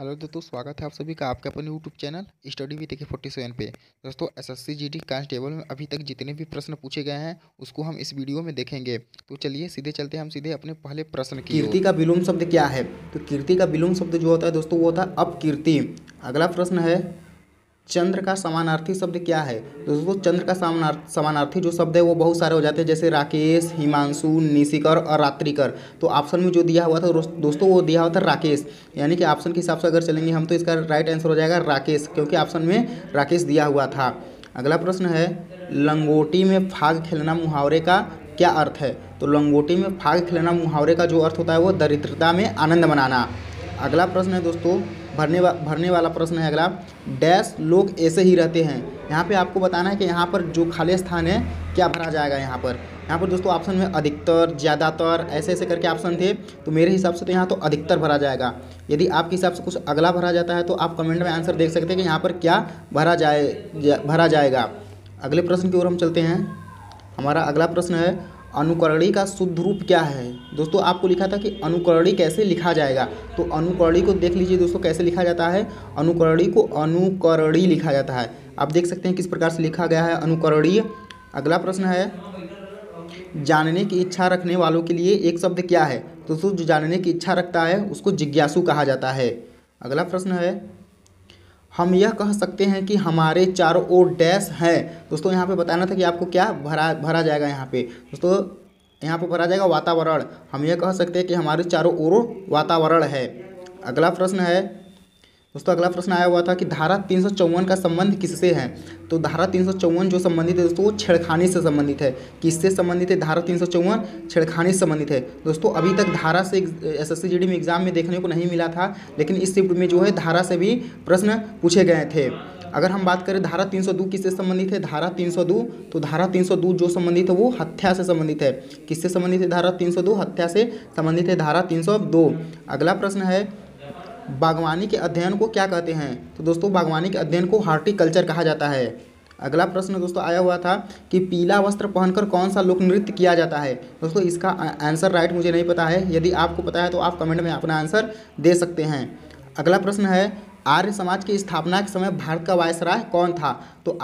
hello दोस्तों स्वागत है आप सभी का आपके अपने YouTube channel study with K forty seven पे दोस्तों एसएससी जीडी कांस्टेबल में अभी तक जितने भी प्रश्न पूछे गए हैं उसको हम इस वीडियो में देखेंगे तो चलिए सीधे चलते हैं हम सीधे अपने पहले प्रश्न कीर्ति का विलोम शब्द क्या है तो कीर्ति का विलोम शब्द जो होता है दोस्तों वो होता है अपकीर्ति अगला प्रश्न है चंद्र का समानार्थी शब्द क्या है तो दोस्तों चंद्र का समानार्थ समानार्थी जो शब्द है वो बहुत सारे हो जाते हैं जैसे राकेश हिमांशु निशिकर और रात्रिकर तो ऑप्शन में जो दिया हुआ था दोस्तों वो दिया हुआ था राकेश यानी कि ऑप्शन के हिसाब से अगर चलेंगे हम तो इसका राइट आंसर हो जाएगा राकेश क्योंकि ऑप्शन में राकेश दिया हुआ था अगला प्रश्न है लंगोटी में फाग खेलना मुहावरे का क्या अर्थ है तो लंगोटी में फाग खेलना मुहावरे का जो अर्थ होता है वो दरिद्रता में आनंद मनाना अगला प्रश्न है दोस्तों भरने वा, भरने वाला प्रश्न है अगला डैश लोग ऐसे ही रहते हैं यहाँ पे आपको बताना है कि यहाँ पर जो खाली स्थान है क्या भरा जाएगा यहाँ पर यहाँ पर दोस्तों ऑप्शन में अधिकतर ज़्यादातर ऐसे ऐसे करके ऑप्शन थे तो मेरे हिसाब से तो यहाँ तो अधिकतर भरा जाएगा यदि आपके हिसाब से कुछ अगला भरा जाता है तो आप कमेंट में आंसर देख सकते हैं कि यहाँ पर क्या भरा जाए भरा जाएगा अगले प्रश्न की ओर हम चलते हैं हमारा अगला प्रश्न है अनुकरणी का शुद्ध रूप क्या है दोस्तों आपको लिखा था कि अनुकरणी कैसे लिखा जाएगा तो अनुकरणी को देख लीजिए दोस्तों कैसे लिखा जाता है अनुकरणी को अनुकरणी लिखा जाता है आप देख सकते हैं किस प्रकार से लिखा गया है अनुकरणीय अगला प्रश्न है जानने की इच्छा रखने वालों के लिए एक शब्द क्या है दोस्तों जो जानने की इच्छा रखता है उसको जिज्ञासु कहा जाता है अगला प्रश्न है हम यह कह सकते हैं कि हमारे चारों ओर डैश है दोस्तों यहाँ पे बताना था कि आपको क्या भरा भरा जाएगा यहाँ पे दोस्तों यहाँ पे भरा जाएगा वातावरण हम यह कह सकते हैं कि हमारे चारों ओर वातावरण है अगला प्रश्न है दोस्तों अगला प्रश्न आया हुआ था कि धारा तीन का संबंध किससे है तो धारा तीन जो संबंधित है दोस्तों वो छेड़खानी से संबंधित है किससे संबंधित है धारा तीन छेड़खानी से संबंधित है दोस्तों अभी तक धारा से एस एस में एग्जाम में देखने को नहीं मिला था लेकिन इस शिफ्ट में जो है धारा से भी प्रश्न पूछे गए थे अगर हम बात करें धारा 302 किससे संबंधित है धारा 302 तो धारा 302 जो संबंधित है वो हत्या से संबंधित है किससे संबंधित है धारा 302 हत्या से संबंधित है धारा 302 अगला प्रश्न है बागवानी के अध्ययन को क्या कहते हैं तो दोस्तों बागवानी के अध्ययन को हार्टिकल्चर कहा जाता है अगला प्रश्न दोस्तों आया हुआ था कि पीला वस्त्र पहनकर कौन सा लोक नृत्य किया जाता है दोस्तों इसका आंसर राइट मुझे नहीं पता है यदि आपको पता है तो आप कमेंट में अपना आंसर दे सकते हैं अगला प्रश्न है आर्य समाज की स्थापना के समय भारत का वायसराय कौन था तो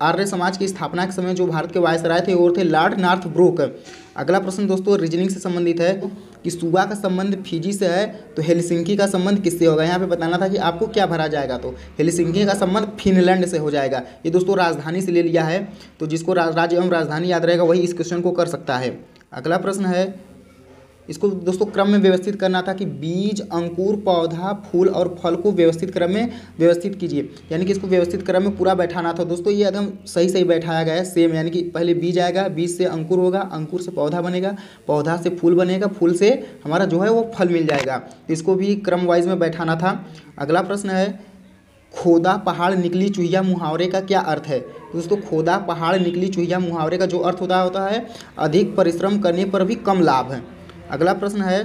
आर्य समाज की स्थापना के समय जो भारत के वायसराय थे वो थे लॉर्ड नॉर्थ ब्रूक अगला प्रश्न दोस्तों रीजनिंग से संबंधित है कि सूबा का संबंध फिजी से है तो हेलसिंकी का संबंध किससे होगा यहाँ पे बताना था कि आपको क्या भरा जाएगा तो हेलसिंकी का संबंध फिनलैंड से हो जाएगा ये दोस्तों राजधानी से ले लिया है तो जिसको राज्य एवं राजधानी याद रहेगा वही इस क्वेश्चन को कर सकता है अगला प्रश्न है इसको दोस्तों क्रम में व्यवस्थित करना था कि बीज अंकुर पौधा फूल और फल को व्यवस्थित क्रम में व्यवस्थित कीजिए यानी कि इसको व्यवस्थित क्रम में पूरा बैठाना था दोस्तों ये एकदम सही सही बैठाया गया है सेम यानी कि पहले बीज आएगा बीज से अंकुर होगा अंकुर से पौधा बनेगा पौधा से फूल बनेगा फूल से हमारा जो है वो फल मिल जाएगा इसको भी क्रम वाइज में बैठाना था अगला प्रश्न है खोदा पहाड़ निकली चूहिया मुहावरे का क्या अर्थ है दोस्तों खोदा पहाड़ निकली चूहिया मुहावरे का जो अर्थ होता होता है अधिक परिश्रम करने पर भी कम लाभ है अगला प्रश्न है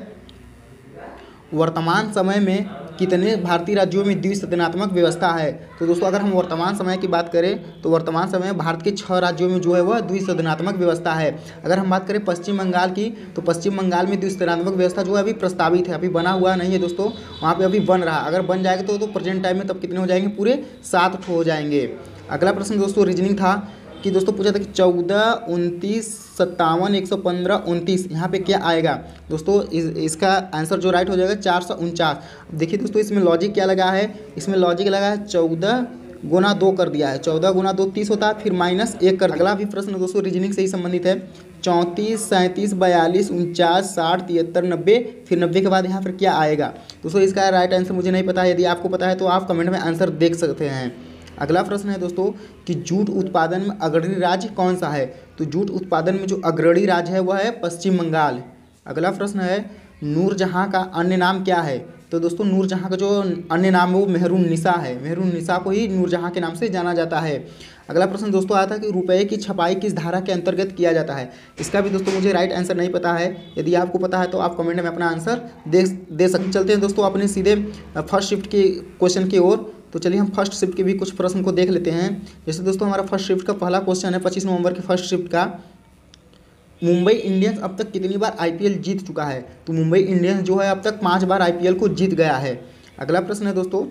वर्तमान समय में कितने भारतीय राज्यों में द्विसदनात्मक व्यवस्था है तो दोस्तों अगर हम वर्तमान समय की बात करें तो वर्तमान समय में भारत के छह राज्यों में जो है वह द्विसदनात्मक व्यवस्था है अगर हम बात करें पश्चिम बंगाल की तो पश्चिम बंगाल में द्विसदनात्मक व्यवस्था जो है अभी प्रस्तावित है अभी बना हुआ नहीं है दोस्तों वहाँ पर अभी बन रहा अगर बन जाएगा तो, तो प्रेजेंट टाइम में तब कितने हो जाएंगे पूरे सात हो जाएंगे अगला प्रश्न दोस्तों रीजनिंग था कि दोस्तों पूछा था कि चौदह उनतीस सत्तावन एक सौ पंद्रह उनतीस यहाँ पे क्या आएगा दोस्तों इस, इसका आंसर जो राइट हो जाएगा चार सौ उनचास देखिए दोस्तों इसमें लॉजिक क्या लगा है इसमें लॉजिक लगा है चौदह गुना दो कर दिया है चौदह गुना दो तीस होता है फिर माइनस एक कर अगला भी प्रश्न दोस्तों रीजनिंग से ही संबंधित है चौंतीस सैंतीस बयालीस उनचास साठ तिहत्तर नब्बे फिर नब्बे के बाद यहाँ पर क्या आएगा दोस्तों इसका राइट आंसर मुझे नहीं पता यदि आपको पता है तो आप कमेंट में आंसर देख सकते हैं अगला प्रश्न है दोस्तों कि जूट उत्पादन में अग्रणी राज्य कौन सा है तो जूट उत्पादन में जो अग्रणी राज्य है वह है पश्चिम बंगाल अगला प्रश्न है नूरजहाँ का अन्य नाम क्या है तो दोस्तों नूरजहाँ का जो अन्य नाम है वो मेहरून निशा है मेहरून निशा को ही नूरजहाँ के नाम से जाना जाता है अगला प्रश्न दोस्तों आया था कि रुपए की छपाई किस धारा के अंतर्गत किया जाता है इसका भी दोस्तों मुझे राइट आंसर नहीं पता है यदि आपको पता है तो आप कमेंट में अपना आंसर दे दे सकते चलते हैं दोस्तों अपने सीधे फर्स्ट शिफ्ट के क्वेश्चन की ओर तो चलिए हम फर्स्ट शिफ्ट के भी कुछ प्रश्न को देख लेते हैं जैसे दोस्तों हमारा फर्स्ट शिफ्ट का पहला क्वेश्चन है पच्चीस नवंबर के फर्स्ट शिफ्ट का मुंबई इंडियंस अब तक कितनी बार आईपीएल जीत चुका है तो मुंबई इंडियंस जो है अब तक पाँच बार आईपीएल को जीत गया है अगला प्रश्न है दोस्तों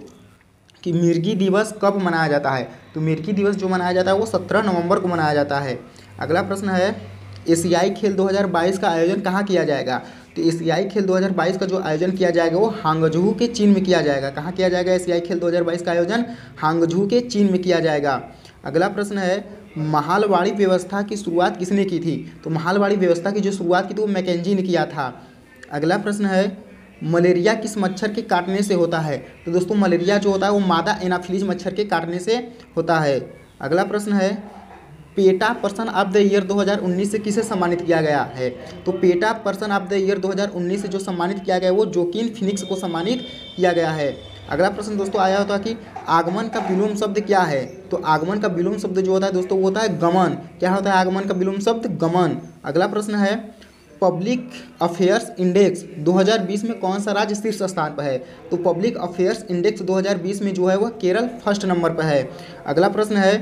कि मिर्गी दिवस कब मनाया जाता है तो मिर्गी दिवस जो मनाया जाता है वो सत्रह नवंबर को मनाया जाता है अगला प्रश्न है एशियाई खेल 2022 का आयोजन कहाँ किया जाएगा कि एशियाई खेल 2022 का जो आयोजन किया जाएगा वो हांगझू के चीन में किया जाएगा कहाँ किया जाएगा एशियाई खेल 2022 का आयोजन हांगझू के चीन में किया जाएगा अगला प्रश्न है महालवाड़ी व्यवस्था की शुरुआत किसने की थी तो महालवाड़ी व्यवस्था की जो शुरुआत की थी वो मैकेजी ने किया था अगला प्रश्न है मलेरिया किस मच्छर के काटने से होता है तो दोस्तों मलेरिया जो होता है वो मादा एनाफिलीज मच्छर के काटने से होता है अगला प्रश्न है PETA person of the year 2019 से किसे सम्मानित किया गया है तो PETA person of the year 2019 से जो सम्मानित किया गया वो जोकिन फिनिक्स को सम्मानित किया गया है अगला प्रश्न दोस्तों आया होता है कि आगमन का विलोम शब्द क्या है तो आगमन का विलोम शब्द जो होता है दोस्तों वो होता है गमन क्या होता है आगमन का विलोम शब्द गमन अगला प्रश्न है पब्लिक अफेयर्स इंडेक्स 2020 में कौन सा राज्य शीर्ष स्थान पर है तो पब्लिक अफेयर्स इंडेक्स 2020 में जो है वह केरल फर्स्ट नंबर पर है अगला प्रश्न है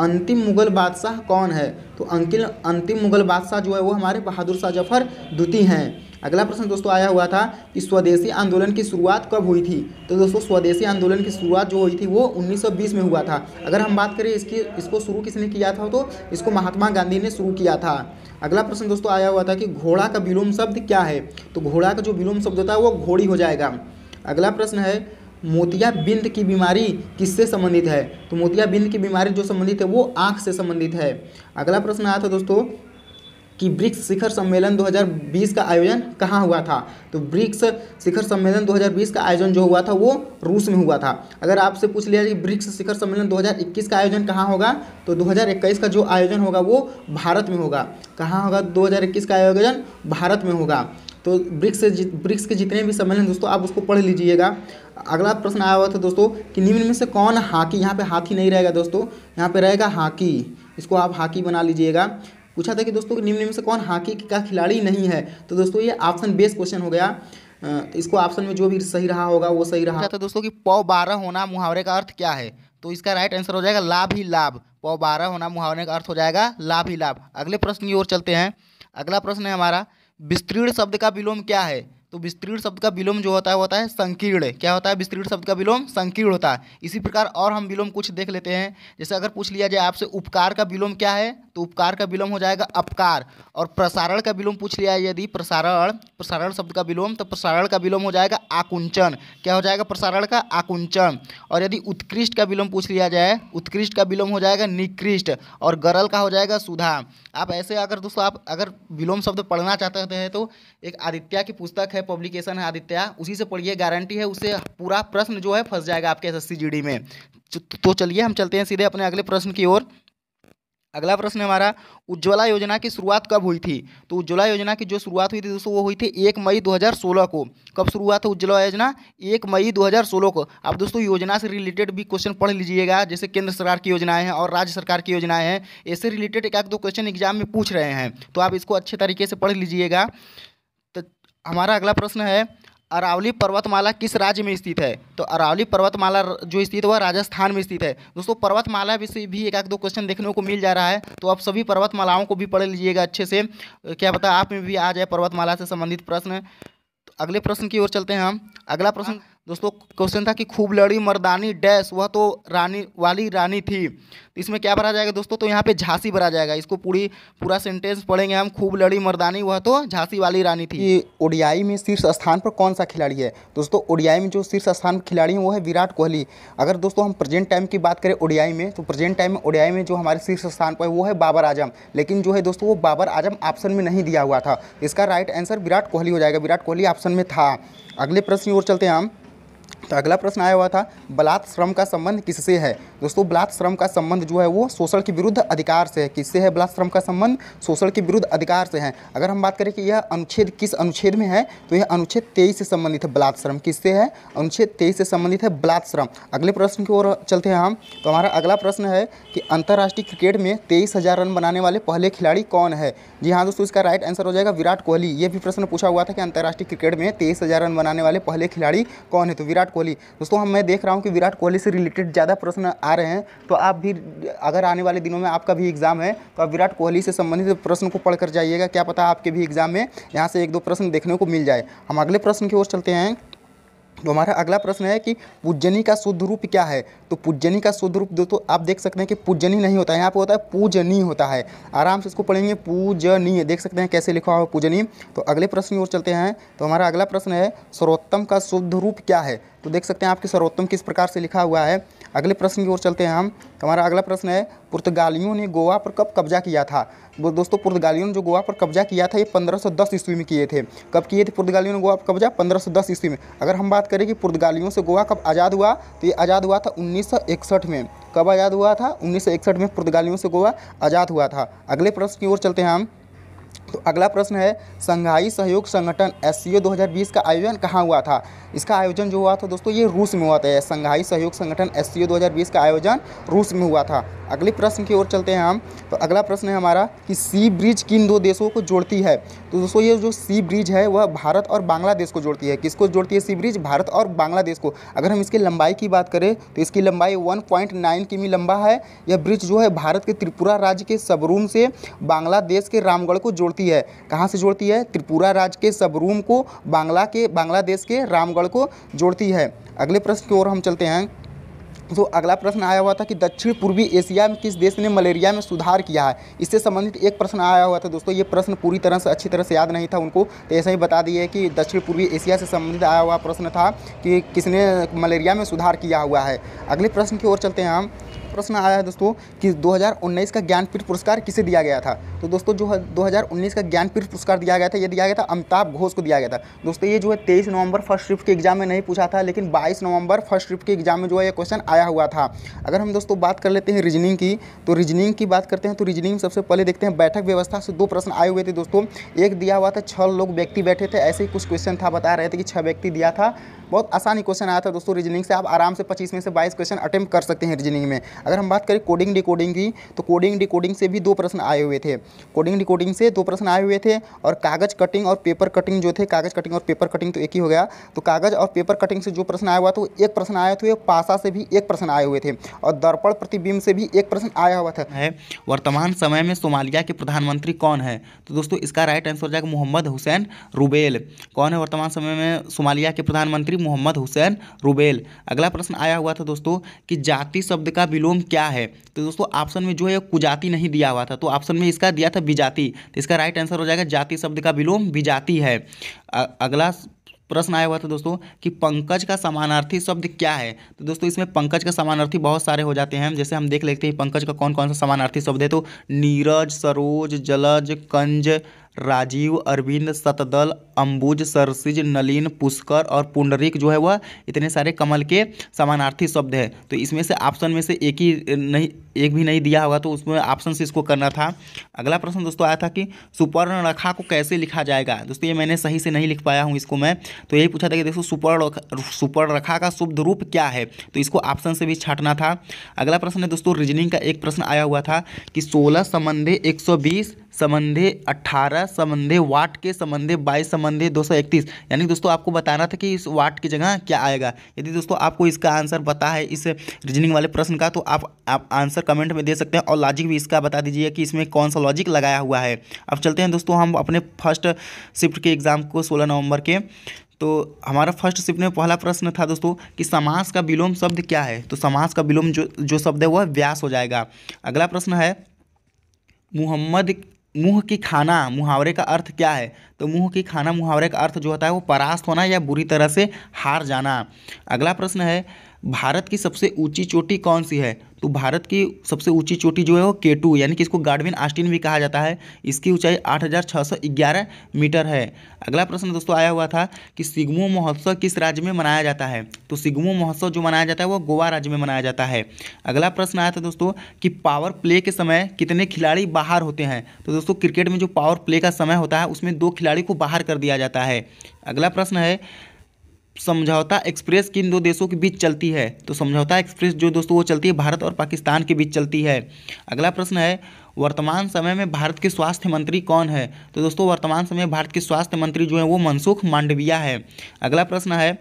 अंतिम मुगल बादशाह कौन है तो अंकिल अंतिम मुगल बादशाह जो है वो हमारे बहादुर शाह जफर द्वितीय हैं अगला प्रश्न दोस्तों आया हुआ था कि स्वदेशी आंदोलन की शुरुआत कब हुई थी तो दोस्तों स्वदेशी आंदोलन की शुरुआत जो हुई थी वो 1920 में हुआ था अगर हम बात करें इसकी इसको शुरू किसने किया था तो इसको महात्मा गांधी ने शुरू किया था अगला प्रश्न दोस्तों आया हुआ था कि घोड़ा का विलोम शब्द क्या है तो घोड़ा का जो विलोम शब्द होता है वो घोड़ी हो जाएगा अगला प्रश्न है मोतियाबिंद की बीमारी किससे संबंधित है तो मोतियाबिंद की बीमारी जो संबंधित है वो आँख से संबंधित है अगला प्रश्न आया था दोस्तों कि ब्रिक्स शिखर सम्मेलन 2020 का आयोजन कहाँ हुआ था तो ब्रिक्स शिखर सम्मेलन 2020 का आयोजन जो हुआ था वो रूस में हुआ था अगर आपसे पूछ लिया कि ब्रिक्स शिखर सम्मेलन 2021 का आयोजन कहाँ होगा तो 2021 का जो आयोजन होगा वो भारत में होगा कहाँ होगा 2021 का आयोजन भारत में होगा तो ब्रिक्स से ब्रिक्स के जितने भी सम्मेलन दोस्तों आप उसको पढ़ लीजिएगा अगला प्रश्न आया हुआ था दोस्तों कि निम्न में से कौन हाकी यहाँ पे हाथी नहीं रहेगा दोस्तों यहाँ पे रहेगा हाकी इसको आप हाकी बना लीजिएगा पूछा था कि दोस्तों निम्न में से कौन हॉकी का खिलाड़ी नहीं है तो दोस्तों ये ऑप्शन बेस क्वेश्चन हो गया तो इसको ऑप्शन में जो भी सही रहा होगा वो सही रहा था दोस्तों की पौ बारह होना मुहावरे का अर्थ क्या है तो इसका राइट आंसर हो जाएगा लाभ ही लाभ पौ बारह होना मुहावरे का अर्थ हो जाएगा लाभ ही लाभ अगले प्रश्न की ओर चलते हैं अगला प्रश्न है हमारा विस्तृत शब्द का विलोम क्या है तो विस्तृत शब्द का विलोम जो होता है वो होता है संकीर्ण क्या होता है विस्तृत शब्द का विलोम संकीर्ण होता है इसी प्रकार और हम विलोम कुछ देख लेते हैं जैसे अगर पूछ लिया जाए आपसे उपकार का विलोम क्या है तो उपकार का विलोम हो जाएगा अपकार और प्रसारण का विलोम पूछ लिया यदि प्रसारण प्रसारण शब्द का विलोम तो प्रसारण का विलोम हो जाएगा आकुंचन क्या हो जाएगा प्रसारण का आकुंचन और यदि उत्कृष्ट का विलोम पूछ लिया जाए उत्कृष्ट का विलोम हो जाएगा निकृष्ट और गरल का हो जाएगा सुधा आप ऐसे अगर दोस्तों आप अगर विलोम शब्द पढ़ना चाहते हैं तो एक आदित्य की पुस्तक है पब्लिकेशन है आदित्य उसी से पढ़िए गारंटी है उससे पूरा प्रश्न जो है फंस जाएगा आपके एस एस में तो, तो चलिए हम चलते हैं सीधे अपने अगले प्रश्न की ओर अगला प्रश्न हमारा उज्ज्वला योजना की शुरुआत कब हुई थी तो उज्ज्वला योजना की जो शुरुआत हुई थी दोस्तों वो हुई थी एक मई 2016 को कब शुरुआत है उज्ज्वला योजना एक मई 2016 को आप दोस्तों योजना से रिलेटेड भी क्वेश्चन पढ़ लीजिएगा जैसे केंद्र सरकार की योजनाएं हैं और राज्य सरकार की योजनाएं हैं इससे रिलेटेड एक आध दो क्वेश्चन एग्जाम में पूछ रहे हैं तो आप इसको अच्छे तरीके से पढ़ लीजिएगा तो हमारा अगला प्रश्न है अरावली पर्वतमाला किस राज्य में स्थित है तो अरावली पर्वतमाला जो स्थित वह राजस्थान में स्थित है दोस्तों पर्वतमाला भी से भी एक आध दो क्वेश्चन देखने को मिल जा रहा है तो आप सभी पर्वतमालाओं को भी पढ़ लीजिएगा अच्छे से क्या पता आप में भी आ जाए पर्वतमाला से संबंधित प्रश्न तो अगले प्रश्न की ओर चलते हैं हम अगला प्रश्न दोस्तों क्वेश्चन था कि खूब लड़ी मर्दानी डैश वह तो रानी वाली रानी थी तो इसमें क्या भरा जाएगा दोस्तों तो यहाँ पे झांसी भरा जाएगा इसको पूरी पूरा सेंटेंस पढ़ेंगे हम खूब लड़ी मर्दानी वह तो झांसी वाली रानी थी ओडियाई में शीर्ष स्थान पर कौन सा खिलाड़ी है दोस्तों ओडियाई में जो शीर्ष स्थान खिलाड़ी हैं वो है विराट कोहली अगर दोस्तों हम प्रेजेंट टाइम की बात करें ओडियाई में तो प्रेजेंट टाइम में ओडियाई में जो हमारे शीर्ष स्थान पर वो है बाबर आजम लेकिन जो है दोस्तों वो बाबर आजम ऑप्शन में नहीं दिया हुआ था इसका राइट आंसर विराट कोहली हो जाएगा विराट कोहली ऑप्शन में था अगले प्रश्न की ओर चलते हैं हम तो अगला प्रश्न आया हुआ था बलात्श्रम श्रम का संबंध किससे है दोस्तों बलात् श्रम का संबंध जो है वो शोषण के विरुद्ध अधिकार से है किससे है बलात् श्रम का संबंध शोषण के विरुद्ध अधिकार से है अगर हम बात करें कि यह अनुच्छेद किस अनुच्छेद में है तो यह अनुच्छेद तेईस से संबंधित है बलात् श्रम किससे है अनुच्छेद तेईस से संबंधित है बलात् श्रम अगले प्रश्न की ओर चलते हैं हम तो हमारा अगला प्रश्न है कि अंतर्राष्ट्रीय क्रिकेट में तेईस हज़ार रन बनाने वाले पहले खिलाड़ी कौन है जी हाँ दोस्तों इसका राइट आंसर हो जाएगा विराट कोहली ये भी प्रश्न पूछा हुआ था कि अंतर्राष्ट्रीय क्रिकेट में तेईस हज़ार रन बनाने वाले पहले खिलाड़ी कौन है तो विराट कोहली दोस्तों हम मैं देख रहा हूँ कि विराट कोहली से रिलेटेड ज़्यादा प्रश्न आ रहे हैं तो आप भी अगर आने वाले दिनों में आपका भी एग्ज़ाम है तो आप विराट कोहली से संबंधित प्रश्न को पढ़कर जाइएगा क्या पता आपके भी एग्ज़ाम में यहाँ से एक दो प्रश्न देखने को मिल जाए हम अगले प्रश्न की ओर चलते हैं तो हमारा अगला प्रश्न है कि पूजनी का शुद्ध रूप क्या है तो पूजनी का शुद्ध रूप दोस्तों आप देख सकते हैं कि पूजनी नहीं होता है यहाँ पे होता है पूजनी होता है आराम से इसको पढ़ेंगे पूजनी देख सकते हैं कैसे लिखा हुआ पूजनी तो अगले प्रश्न की ओर चलते हैं तो हमारा अगला प्रश्न है सर्वोत्तम का शुद्ध रूप क्या है तो देख सकते हैं आपके सर्वोत्तम किस प्रकार से लिखा हुआ है अगले प्रश्न की ओर चलते हैं हम हमारा अगला प्रश्न है पुर्तगालियों ने गोवा पर कब कब्जा किया था दोस्तों पुर्तगालियों ने जो गोवा पर कब्जा किया था ये 1510 ईस्वी में किए थे कब किए थे पुर्तगालियों ने गोवा पर कब्जा 1510 ईस्वी में अगर हम बात करें कि पुर्तगालियों से गोवा कब आज़ाद हुआ तो ये आज़ाद हुआ था उन्नीस में कब आज़ाद हुआ था उन्नीस में पुर्तगालियों से गोवा आज़ाद हुआ था अगले प्रश्न की ओर चलते हैं हम तो अगला प्रश्न है संघाई सहयोग संगठन एस 2020 का आयोजन कहाँ हुआ था इसका आयोजन जो हुआ था दोस्तों ये रूस में हुआ था संघाई सहयोग संगठन एस 2020 का आयोजन रूस में हुआ था अगले प्रश्न की ओर चलते हैं हम तो अगला प्रश्न है हमारा कि सी ब्रिज किन दो देशों को जोड़ती है तो दोस्तों ये जो सी ब्रिज है वह भारत और बांग्लादेश को जोड़ती है किसको जोड़ती है सी ब्रिज भारत और बांग्लादेश को अगर हम इसकी लंबाई की बात करें तो इसकी लंबाई 1.9 किमी लंबा है यह ब्रिज जो है भारत के त्रिपुरा राज्य के सबरूम से बांग्लादेश के रामगढ़ को जोड़ती है कहाँ से जोड़ती है त्रिपुरा राज्य के सबरूम को बांग्ला के बांग्लादेश के रामगढ़ को जोड़ती है अगले प्रश्न की ओर हम चलते हैं तो अगला प्रश्न आया हुआ था कि दक्षिण पूर्वी एशिया में किस देश ने मलेरिया में सुधार किया है इससे संबंधित एक प्रश्न आया हुआ था दोस्तों ये प्रश्न पूरी तरह से अच्छी तरह से याद नहीं था उनको तो ऐसा ही बता दिए कि दक्षिण पूर्वी एशिया से संबंधित आया हुआ प्रश्न था कि किसने मलेरिया में सुधार किया हुआ है अगले प्रश्न की ओर चलते हैं हम प्रश्न आया है दोस्तों कि 2019 का ज्ञानपीठ पुरस्कार किसे दिया गया था तो दोस्तों जो 2019 का ज्ञानपीठ पुरस्कार दिया गया था ये दिया गया था अमिताभ घोष को दिया गया था दोस्तों ये जो है तेईस नवंबर फर्स्ट शिफ्ट के एग्जाम में नहीं पूछा था लेकिन बाईस नवंबर फर्स्ट शिफ्ट के एग्जाम में जो है यह क्वेश्चन आया हुआ था अगर हम दोस्तों बात कर लेते हैं रीजनिंग की तो रीजनिंग की बात करते हैं तो रीजनिंग सबसे पहले देखते हैं बैठक व्यवस्था से दो प्रश्न आए हुए थे दोस्तों एक दिया हुआ था छह लोग व्यक्ति बैठे थे ऐसे ही कुछ क्वेश्चन था बता रहे थे कि छह व्यक्ति दिया था बहुत आसानी क्वेश्चन आया था दोस्तों रीजनिंग से आप आराम से पच्चीस में से बाईस क्वेश्चन अटेम्प्ट कर सकते हैं रीजनिंग में अगर हम बात करें कोडिंग डिकोडिंग की तो कोडिंग डिकोडिंग से भी दो प्रश्न आए हुए थे कोडिंग डिकोडिंग से दो प्रश्न आए हुए थे और कागज़ कटिंग और पेपर कटिंग जो थे कागज़ कटिंग और पेपर कटिंग तो एक ही हो गया तो कागज़ और पेपर कटिंग से जो प्रश्न आया हुआ था एक प्रश्न आया था तो पासा से भी एक प्रश्न आए हुए थे और दर्पण प्रतिबिंब से भी एक प्रश्न आया हुआ था है वर्तमान समय में सोमालिया के प्रधानमंत्री कौन है तो दोस्तों इसका राइट आंसर हो जाएगा मोहम्मद हुसैन रुबेल कौन है वर्तमान समय में सोमालिया के प्रधानमंत्री मोहम्मद हुसैन रुबेल अगला प्रश्न आया हुआ था दोस्तों कि जाति शब्द का विलोम फॉर्म क्या है तो दोस्तों ऑप्शन में जो है कुजाति नहीं दिया हुआ था तो ऑप्शन में इसका दिया था विजाति तो इसका राइट आंसर हो जाएगा जाति शब्द का विलोम विजाति है अगला प्रश्न आया हुआ था दोस्तों कि पंकज का समानार्थी शब्द क्या है तो दोस्तों इसमें पंकज का समानार्थी बहुत सारे हो जाते हैं जैसे हम देख लेते हैं पंकज का कौन कौन सा समानार्थी शब्द है तो नीरज सरोज जलज कंज राजीव अरविंद सतदल अंबुज सरसिज नलिन पुष्कर और पुंडरिक जो है वह इतने सारे कमल के समानार्थी शब्द हैं तो इसमें से ऑप्शन में से एक ही नहीं एक भी नहीं दिया होगा तो उसमें ऑप्शन से इसको करना था अगला प्रश्न दोस्तों आया था कि सुपर्ण रखा को कैसे लिखा जाएगा दोस्तों ये मैंने सही से नहीं लिख पाया हूँ इसको मैं तो यही पूछा था कि दोस्तों सुपर्ण सुपर्ण रखा का शुद्ध रूप क्या है तो इसको ऑप्शन से भी छाटना था अगला प्रश्न है दोस्तों रीजनिंग का एक प्रश्न आया हुआ था कि सोलह संबंधे एक सौ बीस संबंधे अट्ठारह संबंधे वाट के संबंधे बाईस संबंधे दो सौ इकतीस यानी दोस्तों आपको बताना था कि इस वाट की जगह क्या आएगा यदि दोस्तों आपको इसका आंसर पता है इस रीजनिंग वाले प्रश्न का तो आप आप आंसर कमेंट में दे सकते हैं और लॉजिक भी इसका बता दीजिए कि इसमें कौन सा लॉजिक लगाया हुआ है अब चलते हैं दोस्तों हम अपने फर्स्ट शिफ्ट के एग्ज़ाम को सोलह नवंबर के तो हमारा फर्स्ट शिफ्ट में पहला प्रश्न था दोस्तों कि समास का विलोम शब्द क्या है तो समास का विलोम जो जो शब्द है वह व्यास हो जाएगा अगला प्रश्न है मुहम्मद मुँह की खाना मुहावरे का अर्थ क्या है तो मुँह की खाना मुहावरे का अर्थ जो होता है वो परास्त होना या बुरी तरह से हार जाना अगला प्रश्न है भारत की सबसे ऊंची चोटी कौन सी है तो भारत की सबसे ऊंची चोटी जो है वो के टू यानी कि इसको गार्डविन आस्टिन भी कहा जाता है इसकी ऊंचाई 8,611 मीटर है अगला प्रश्न दोस्तों आया हुआ था कि सिग्मो महोत्सव किस राज्य में मनाया जाता है तो सिग्मो महोत्सव जो मनाया जाता है वो गोवा राज्य में मनाया जाता है अगला प्रश्न आया था दोस्तों कि पावर प्ले के समय कितने खिलाड़ी बाहर होते हैं तो दोस्तों क्रिकेट में जो पावर प्ले का समय होता है उसमें दो खिलाड़ी को बाहर कर दिया जाता है अगला प्रश्न है समझौता एक्सप्रेस किन दो देशों के बीच चलती है तो समझौता एक्सप्रेस जो दोस्तों वो चलती है भारत और पाकिस्तान के बीच चलती है अगला प्रश्न है वर्तमान समय में भारत के स्वास्थ्य मंत्री कौन है तो दोस्तों वर्तमान समय में भारत के स्वास्थ्य मंत्री जो है वो मनसुख मांडविया है अगला प्रश्न है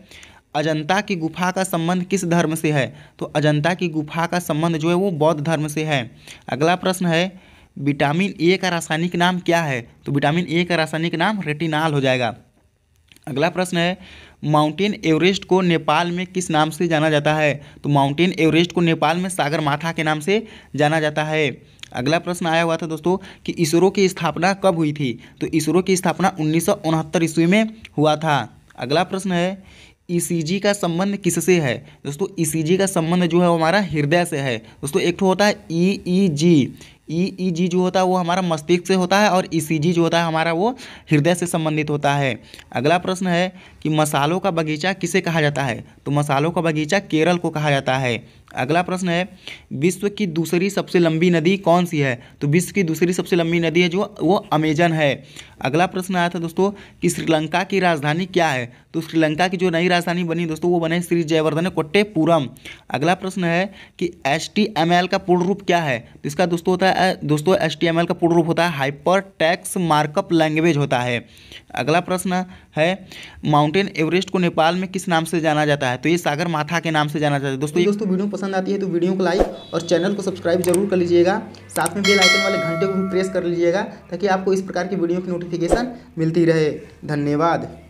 अजंता की गुफा का संबंध किस धर्म से है तो अजंता की गुफा का संबंध जो है वो बौद्ध धर्म से है अगला प्रश्न है विटामिन ए का रासायनिक नाम क्या है तो विटामिन ए का रासायनिक नाम रेटिनाल हो जाएगा अगला प्रश्न है माउंटेन एवरेस्ट को नेपाल में किस नाम से जाना जाता है तो माउंटेन एवरेस्ट को नेपाल में सागर माथा के नाम से जाना जाता है अगला प्रश्न आया हुआ था दोस्तों कि इसरो की स्थापना कब हुई थी तो इसरो की स्थापना उन्नीस ईस्वी में हुआ था अगला प्रश्न है ईसीजी e का संबंध किससे है दोस्तों ईसीजी e का संबंध जो है हमारा हृदय से है दोस्तों एक तो होता है ईईजी ई जी ई जी जो होता है वो हमारा मस्तिष्क से होता है और ई जी जो होता है हमारा वो हृदय से संबंधित होता है अगला प्रश्न है कि मसालों का बगीचा किसे कहा जाता है तो मसालों का बगीचा केरल को कहा जाता है अगला प्रश्न है विश्व की दूसरी सबसे लंबी नदी कौन सी है तो विश्व की दूसरी सबसे लंबी नदी है जो वो अमेजन है अगला प्रश्न आया था दोस्तों कि श्रीलंका की राजधानी क्या है तो श्रीलंका की जो नई राजधानी बनी दोस्तों वो बने श्री जयवर्धन कोट्टेपुरम अगला प्रश्न है कि एस का पूर्ण रूप क्या है तो इसका दोस्तों होता है दोस्तों एस का पूर्ण रूप होता है हाइपर टैक्स मार्कअप लैंग्वेज होता है अगला प्रश्न है माउंटेन एवरेस्ट को नेपाल में किस नाम से जाना जाता है तो ये सागर माथा के नाम से जाना जाता है दोस्तों दोस्तों वीडियो पसंद आती है तो वीडियो को लाइक और चैनल को सब्सक्राइब जरूर कर लीजिएगा साथ में बेल आइकन वाले घंटे को भी प्रेस कर लीजिएगा ताकि आपको इस प्रकार की वीडियो की नोटिफिकेशन मिलती रहे धन्यवाद